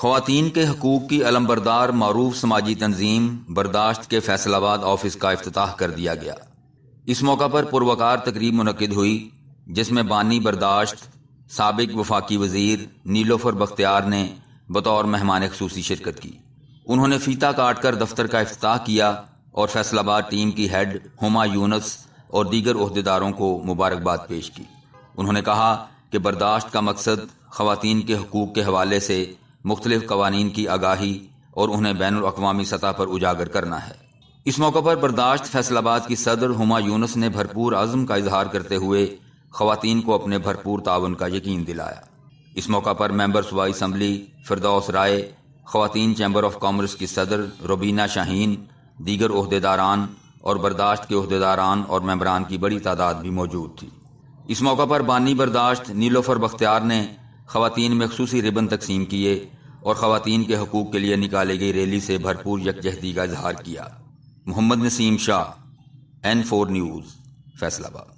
खातन के हकूक़ की अलमबरदार मरूफ समाजी तंजीम बर्दाश्त के फैसलाबाद ऑफिस का अफ्ताह कर दिया गया इस मौका पर पुरवकार तकरीब मनद हुई जिसमें बानी बर्दाश्त सबक वफाकी वजीर नीलोफर बख्तियार ने बतौर मेहमान खसूसी शिरकत की उन्होंने फ़ीता काट कर दफ्तर का अफ्ताह किया और फैसलाबाद टीम की हेड हमा यूनस और दीगर अहदेदारों को मुबारकबाद पेश की उन्होंने कहा कि बर्दाश्त का मकसद खातन के हकूक़ के हवाले से मुख्तलिफ कवानीन की आगाही और उन्हें बैन अवी सतह पर उजागर करना है इस मौके पर बर्दाश्त फैसलाबाद की सदर हुमा यूनस ने भरपूर आज़म का इजहार करते हुए ख़वान को अपने भरपूर ताउन का यकीन दिलाया इस मौका पर मेंबर सूबाई इसम्बली फिरदौस राय खुतिन चैम्बर ऑफ कॉमर्स की सदर रुबीना शाहीन दीगर अहदेदारान और बर्दाश्त के अहदेदारान और मैंबरान की बड़ी तादाद भी मौजूद थी इस मौका पर बानी बर्दाश्त नीलोफर बख्तियार ने ख़वान में खसूस रिबन तकसीम किए और ख़वान के हकूक़ के लिए निकाली गई रैली से भरपूर यकजहती का इजहार किया Mohammad Naseem Shah N four news Faisalabad